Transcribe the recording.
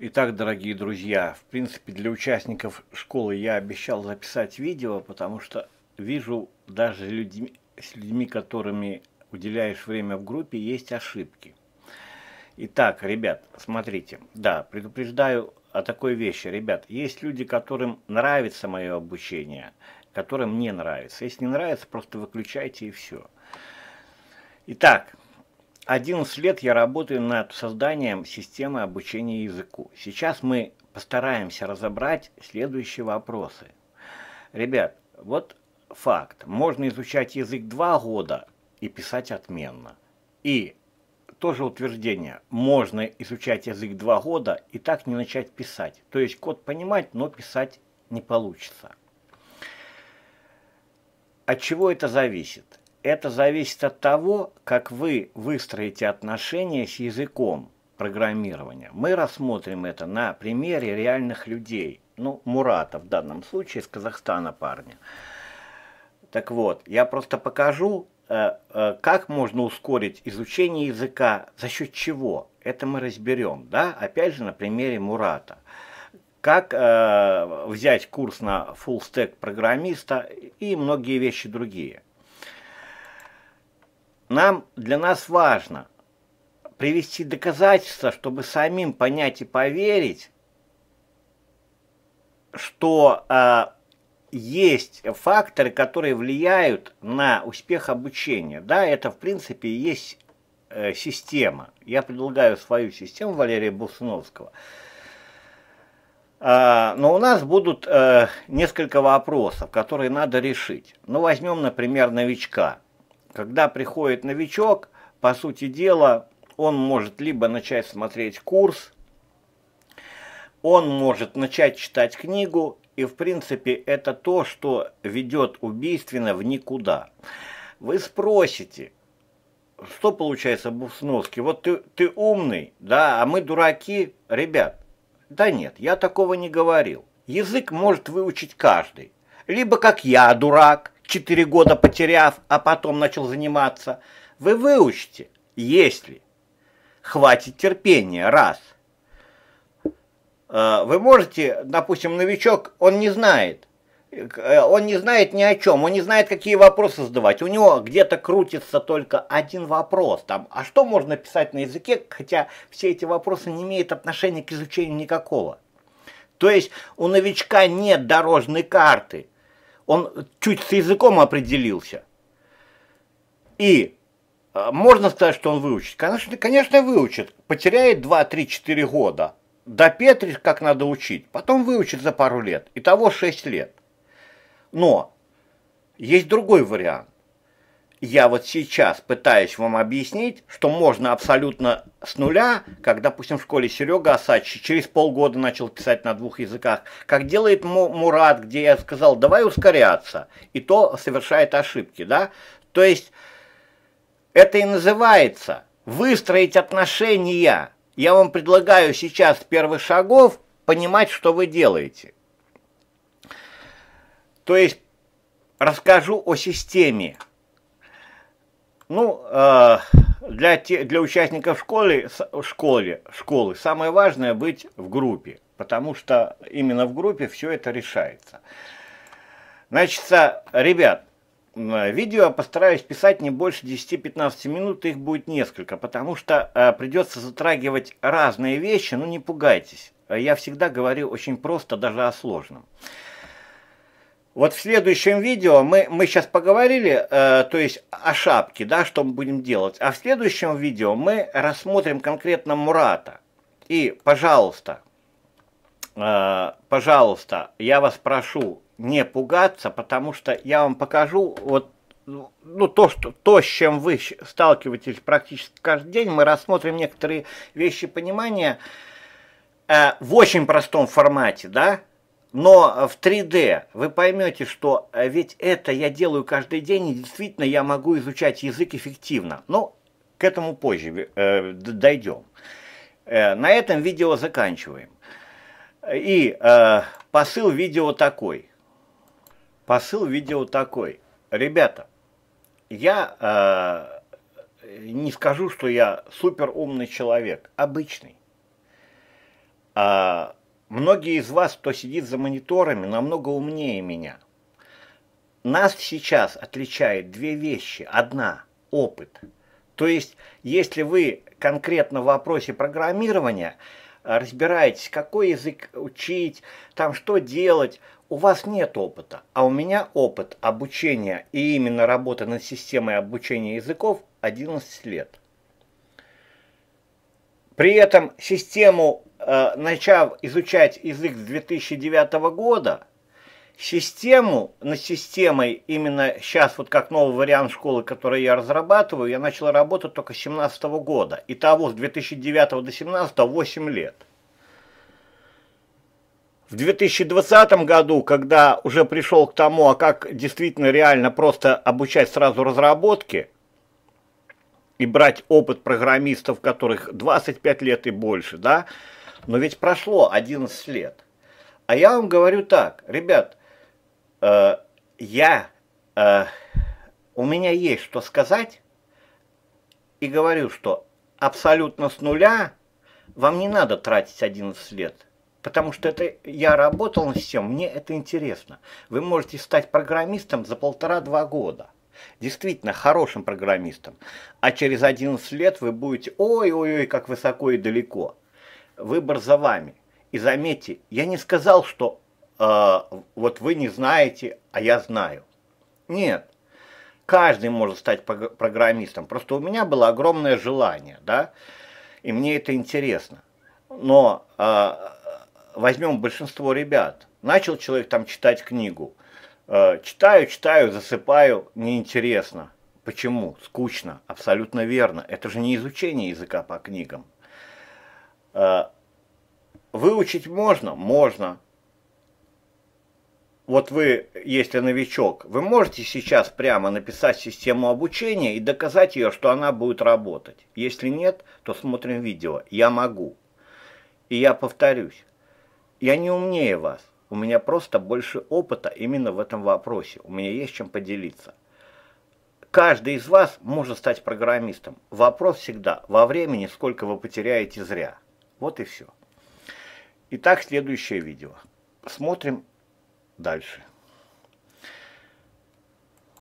Итак, дорогие друзья, в принципе, для участников школы я обещал записать видео, потому что вижу даже людьми, с людьми, которыми уделяешь время в группе, есть ошибки. Итак, ребят, смотрите, да, предупреждаю о такой вещи, ребят, есть люди, которым нравится мое обучение, которым не нравится. Если не нравится, просто выключайте и все. Итак, 11 лет я работаю над созданием системы обучения языку. Сейчас мы постараемся разобрать следующие вопросы. Ребят, вот факт. Можно изучать язык два года и писать отменно. И тоже утверждение. Можно изучать язык два года и так не начать писать. То есть код понимать, но писать не получится. От чего это зависит? Это зависит от того, как вы выстроите отношения с языком программирования. Мы рассмотрим это на примере реальных людей. Ну, Мурата в данном случае из Казахстана парня. Так вот, я просто покажу, э, э, как можно ускорить изучение языка, за счет чего. Это мы разберем, да, опять же на примере Мурата как э, взять курс на full stack программиста и многие вещи другие. Нам, для нас важно привести доказательства, чтобы самим понять и поверить, что э, есть факторы, которые влияют на успех обучения. Да, это в принципе есть э, система. Я предлагаю свою систему Валерия Бусновского. Э, но у нас будут э, несколько вопросов, которые надо решить. Ну, возьмем, например, новичка – когда приходит новичок, по сути дела, он может либо начать смотреть курс, он может начать читать книгу, и в принципе это то, что ведет убийственно в никуда. Вы спросите, что получается об сноски? Вот ты, ты умный, да, а мы дураки, ребят. Да нет, я такого не говорил. Язык может выучить каждый. Либо как я, дурак, Четыре года потеряв, а потом начал заниматься, вы выучите, если хватит терпения, раз. Э, вы можете, допустим, новичок, он не знает, э, он не знает ни о чем, он не знает, какие вопросы задавать. У него где-то крутится только один вопрос, там, а что можно писать на языке, хотя все эти вопросы не имеют отношения к изучению никакого. То есть у новичка нет дорожной карты – он чуть с языком определился. И э, можно сказать, что он выучит? Конечно, конечно выучит. Потеряет 2, 3, 4 года. До Петри как надо учить. Потом выучит за пару лет. Итого 6 лет. Но есть другой вариант я вот сейчас пытаюсь вам объяснить, что можно абсолютно с нуля, как, допустим, в школе Серега Осадчий через полгода начал писать на двух языках, как делает Мурат, где я сказал, давай ускоряться, и то совершает ошибки, да? То есть это и называется выстроить отношения. Я вам предлагаю сейчас с первых шагов понимать, что вы делаете. То есть расскажу о системе ну, э, для, те, для участников школы, школы школы самое важное быть в группе, потому что именно в группе все это решается. Значит, ребят, видео постараюсь писать не больше 10-15 минут, их будет несколько, потому что э, придется затрагивать разные вещи, но не пугайтесь. Я всегда говорю очень просто, даже о сложном. Вот в следующем видео мы, мы сейчас поговорили, э, то есть о шапке, да, что мы будем делать. А в следующем видео мы рассмотрим конкретно Мурата. И, пожалуйста, э, пожалуйста, я вас прошу не пугаться, потому что я вам покажу вот ну, то, что, то, с чем вы сталкиваетесь практически каждый день, мы рассмотрим некоторые вещи понимания э, в очень простом формате, да, но э, в 3D вы поймете, что э, ведь это я делаю каждый день, и действительно я могу изучать язык эффективно. Но ну, к этому позже э, дойдем. Э, на этом видео заканчиваем. И э, посыл видео такой. Посыл видео такой. Ребята, я э, не скажу, что я супер умный человек, обычный. А, Многие из вас, кто сидит за мониторами, намного умнее меня. Нас сейчас отличает две вещи. Одна – опыт. То есть, если вы конкретно в вопросе программирования э, разбираетесь, какой язык учить, там что делать, у вас нет опыта. А у меня опыт обучения и именно работа над системой обучения языков 11 лет. При этом систему Э, начав изучать язык с 2009 года, систему, над системой именно сейчас, вот как новый вариант школы, который я разрабатываю, я начал работать только с 2017 года. И того с 2009 до 2017 8 лет. В 2020 году, когда уже пришел к тому, а как действительно реально просто обучать сразу разработки и брать опыт программистов, которых 25 лет и больше, да, но ведь прошло 11 лет. А я вам говорю так, ребят, э, я, э, у меня есть что сказать, и говорю, что абсолютно с нуля вам не надо тратить 11 лет потому что это я работал на всем, мне это интересно. Вы можете стать программистом за полтора-два года. Действительно, хорошим программистом. А через 11 лет вы будете ой-ой-ой, как высоко и далеко выбор за вами. И заметьте, я не сказал, что э, вот вы не знаете, а я знаю. Нет, каждый может стать программистом. Просто у меня было огромное желание, да, и мне это интересно. Но э, возьмем большинство ребят. Начал человек там читать книгу. Э, читаю, читаю, засыпаю, неинтересно. Почему? Скучно, абсолютно верно. Это же не изучение языка по книгам. Э, выучить можно? Можно. Вот вы, если новичок, вы можете сейчас прямо написать систему обучения и доказать ее, что она будет работать. Если нет, то смотрим видео. Я могу. И я повторюсь. Я не умнее вас. У меня просто больше опыта именно в этом вопросе. У меня есть чем поделиться. Каждый из вас может стать программистом. Вопрос всегда во времени, сколько вы потеряете зря. Вот и все. Итак, следующее видео. Смотрим дальше.